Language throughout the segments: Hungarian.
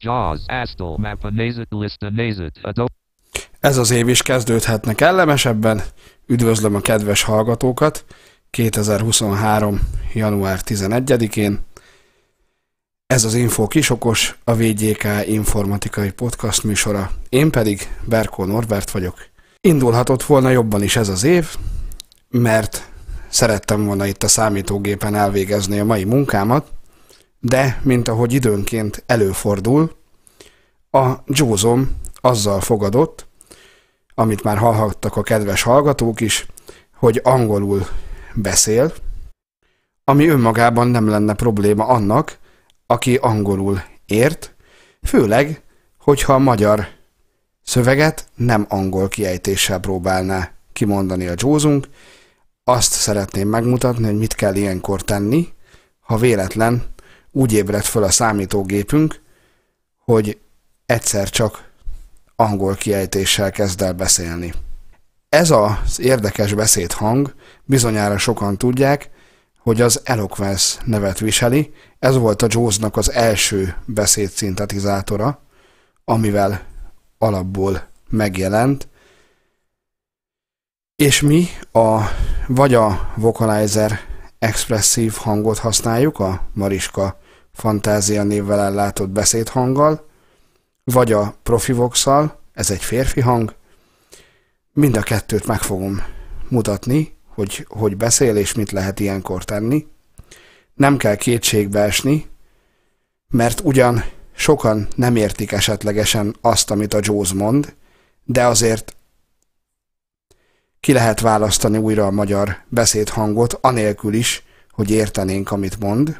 Jaws, Astol, Mappa, Nézet, Lista, Nézet, Adobe. Ez az év is kezdődhetne kellemesebben. Üdvözlöm a kedves hallgatókat 2023. január 11-én. Ez az Info Kisokos, a VGK informatikai podcast műsora. Én pedig Berkó Norbert vagyok. Indulhatott volna jobban is ez az év, mert szerettem volna itt a számítógépen elvégezni a mai munkámat, de, mint ahogy időnként előfordul, a Józom azzal fogadott, amit már hallhattak a kedves hallgatók is, hogy angolul beszél, ami önmagában nem lenne probléma annak, aki angolul ért, főleg, hogyha a magyar szöveget nem angol kiejtéssel próbálná kimondani a Józunk, azt szeretném megmutatni, hogy mit kell ilyenkor tenni, ha véletlen úgy ébredt fel a számítógépünk, hogy egyszer csak angol kiejtéssel kezd el beszélni. Ez az érdekes beszédhang, bizonyára sokan tudják, hogy az Eloquence nevet viseli, ez volt a jaws nak az első beszédszintetizátora, amivel alapból megjelent, és mi a, vagy a Vocalizer expresszív hangot használjuk, a Mariska fantázia névvel ellátott beszédhanggal, vagy a profivoxal, ez egy férfi hang. Mind a kettőt meg fogom mutatni, hogy, hogy beszél és mit lehet ilyenkor tenni. Nem kell kétségbe esni, mert ugyan sokan nem értik esetlegesen azt, amit a Jaws mond, de azért ki lehet választani újra a magyar beszédhangot, anélkül is, hogy értenénk, amit mond.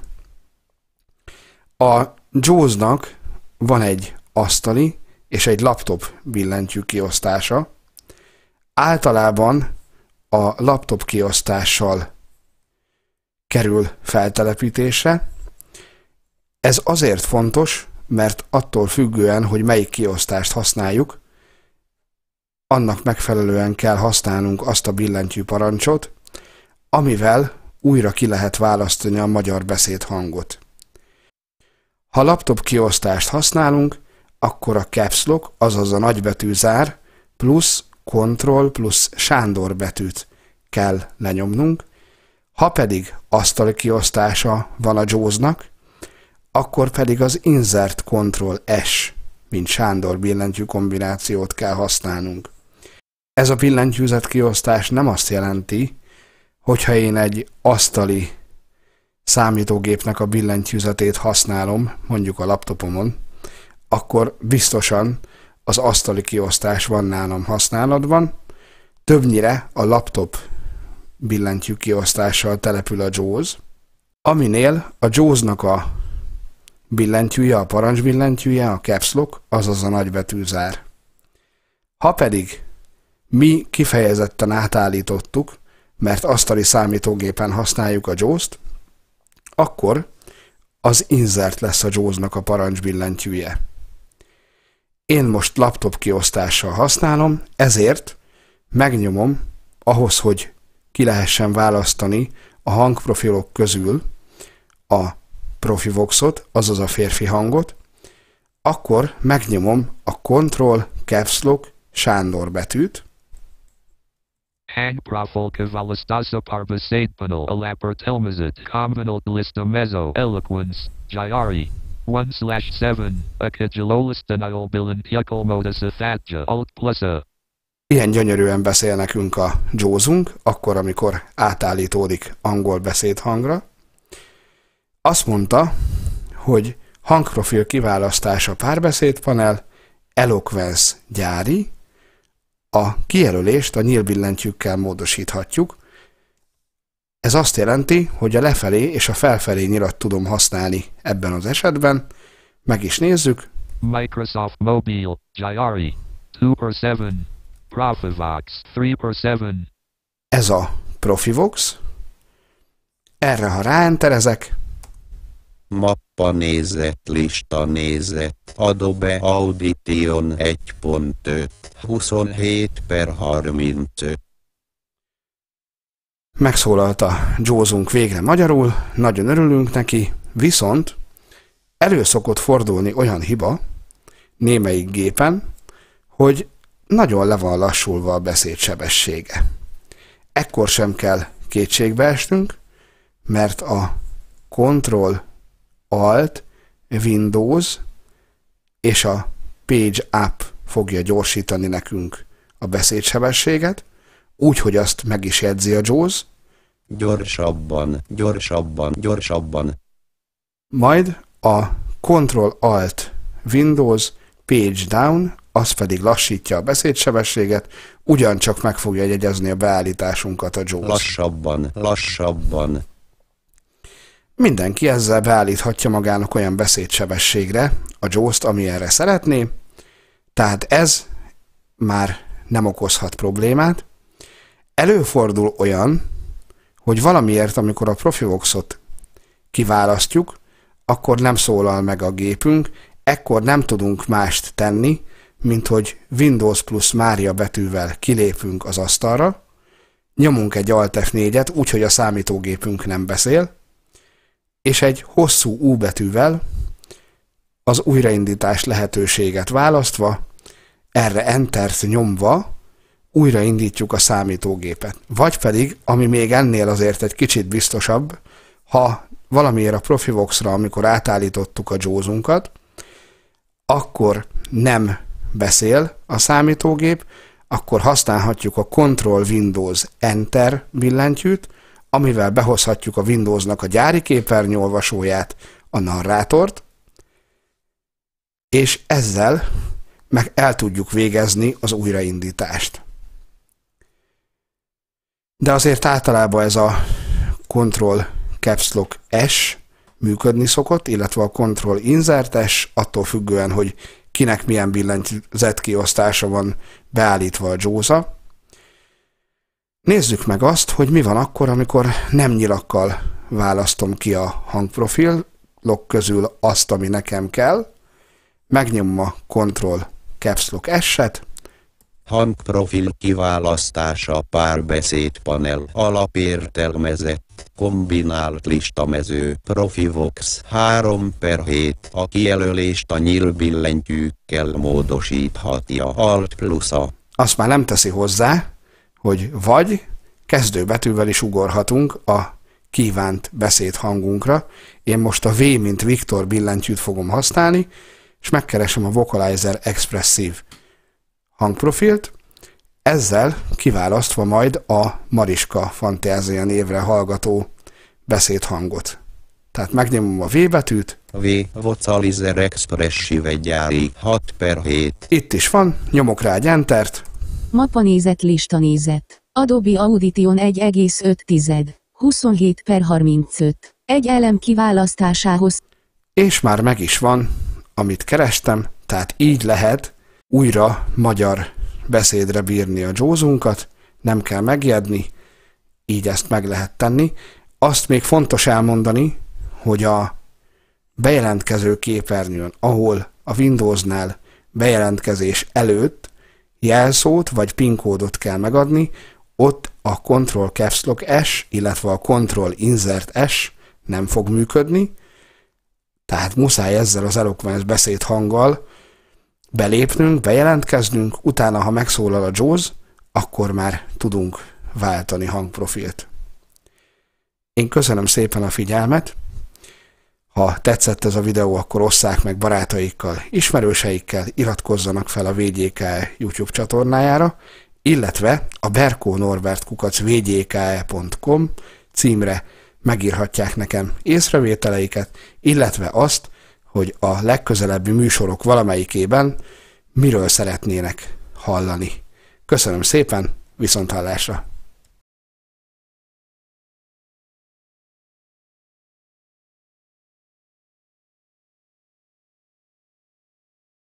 A Jaws-nak van egy asztali és egy laptop billentyű kiosztása. Általában a laptop kiosztással kerül feltelepítése. Ez azért fontos, mert attól függően, hogy melyik kiosztást használjuk, annak megfelelően kell használnunk azt a billentyű parancsot, amivel újra ki lehet választani a magyar beszéd hangot. Ha laptop kiosztást használunk, akkor a caps lock, azaz a nagybetű zár, plusz Ctrl plusz Sándor betűt kell lenyomnunk. Ha pedig asztali kiosztása van a Jaws-nak, akkor pedig az Insert Ctrl S, mint Sándor billentyű kombinációt kell használnunk. Ez a billentyűzet kiosztás nem azt jelenti, hogyha én egy asztali számítógépnek a billentyűzetét használom, mondjuk a laptopomon, akkor biztosan az asztali kiosztás van nálam használatban. Többnyire a laptop billentyű kiosztással települ a JAWS, aminél a JAWS-nak a billentyűje, a parancs billentyűje, a caps lock, azaz a nagybetűzár. Ha pedig mi kifejezetten átállítottuk, mert asztali számítógépen használjuk a JAWS-t, akkor az inzert lesz a Jaws-nak a parancsbillentyűje. Én most laptop kiosztással használom, ezért megnyomom ahhoz, hogy ki lehessen választani a hangprofilok közül a profivoxot, azaz a férfi hangot, akkor megnyomom a Ctrl Caps Lock Sándor betűt, Hangprafal Kavalastasa Parvasadpanal Alapertelmazit Combinal mezzo Eloquence Jayari 1 slash 7 Akajalolastanal Bilan Yakalmodasathatja Alt plus a Ilyen gyönyörűen beszél nekünk a Józunk, akkor, amikor átállítódik angol beszédhangra. Azt mondta, hogy hangprofil kiválasztása párbeszédpanel, eloquence gyári, a kijelölést a nyílbillentyűkkel módosíthatjuk. Ez azt jelenti, hogy a lefelé és a felfelé nyilat tudom használni ebben az esetben. Meg is nézzük. Microsoft Mobile, Jari, 2x7, Profivox, 3x7. Ez a Profivox. Erre, ha ráenterezek, Mappa nézet lista nézet Adobe Audition 1.5 27 per 35 Megszólalta Józunk végre magyarul, nagyon örülünk neki, viszont szokott fordulni olyan hiba némelyik gépen, hogy nagyon le van lassulva a beszédsebessége. Ekkor sem kell kétségbe esnünk, mert a Ctrl Alt, Windows és a Page App fogja gyorsítani nekünk a beszédsebességet, úgy, hogy azt meg is jegyzi a Jaws. Gyorsabban, gyorsabban, gyorsabban. Majd a Ctrl-Alt Windows Page Down, az pedig lassítja a beszédsebességet, ugyancsak meg fogja jegyezni a beállításunkat a Jaws. Lassabban, lassabban. Mindenki ezzel beállíthatja magának olyan beszédsebességre a Jaws-t, ami erre szeretné, tehát ez már nem okozhat problémát. Előfordul olyan, hogy valamiért, amikor a Profivoxot kiválasztjuk, akkor nem szólal meg a gépünk, ekkor nem tudunk mást tenni, mint hogy Windows plusz Mária betűvel kilépünk az asztalra, nyomunk egy Alt F4-et, úgyhogy a számítógépünk nem beszél, és egy hosszú U betűvel az újraindítás lehetőséget választva, erre Entert nyomva újraindítjuk a számítógépet. Vagy pedig, ami még ennél azért egy kicsit biztosabb, ha valamiért a Profivoxra, amikor átállítottuk a Józunkat, akkor nem beszél a számítógép, akkor használhatjuk a Control Windows Enter billentyűt, amivel behozhatjuk a Windowsnak a gyári képernyőolvasóját, a narrátort, és ezzel meg el tudjuk végezni az újraindítást. De azért általában ez a Ctrl Caps Lock S működni szokott, illetve a Ctrl Insert S, attól függően, hogy kinek milyen kiosztása van beállítva a JAWS-a. Nézzük meg azt, hogy mi van akkor, amikor nem nyilakkal választom ki a hangprofil lok közül azt, ami nekem kell, megnyomom a Ctrl Caps Lock S-et, Hangprofil kiválasztása párbeszéd panel alapértelmezett kombinált listamező Profivox 3 per 7 a kijelölést a nyílbillentyűkkel módosíthatja Alt plusz Azt már nem teszi hozzá, hogy vagy kezdőbetűvel is ugorhatunk a kívánt hangunkra. Én most a V, mint Viktor billentyűt fogom használni, és megkeresem a Vocalizer Expressive hangprofilt, ezzel kiválasztva majd a Mariska Fantázia névre hallgató beszédhangot. Tehát megnyomom a V betűt. V, Vocalizer Expressive gyári 6 per 7. Itt is van, nyomok rá egy Entert. Mapanézet listanézet. Adobe Audition 1,5. 27 per 35. Egy elem kiválasztásához. És már meg is van, amit kerestem, tehát így lehet újra magyar beszédre bírni a józunkat, nem kell megjedni, így ezt meg lehet tenni. Azt még fontos elmondani, hogy a bejelentkező képernyőn, ahol a Windowsnál bejelentkezés előtt jelszót vagy PIN kódot kell megadni, ott a Ctrl Caps Lock S, illetve a Ctrl Insert S nem fog működni, tehát muszáj ezzel az eloquence beszéd hanggal belépnünk, bejelentkeznünk, utána, ha megszólal a Jaws, akkor már tudunk váltani hangprofilt. Én köszönöm szépen a figyelmet, ha tetszett ez a videó, akkor osszák meg barátaikkal, ismerőseikkel, iratkozzanak fel a VGK YouTube csatornájára, illetve a Berkó Norbert kukac vgke.com címre megírhatják nekem észrevételeiket, illetve azt, hogy a legközelebbi műsorok valamelyikében miről szeretnének hallani. Köszönöm szépen, hallásra!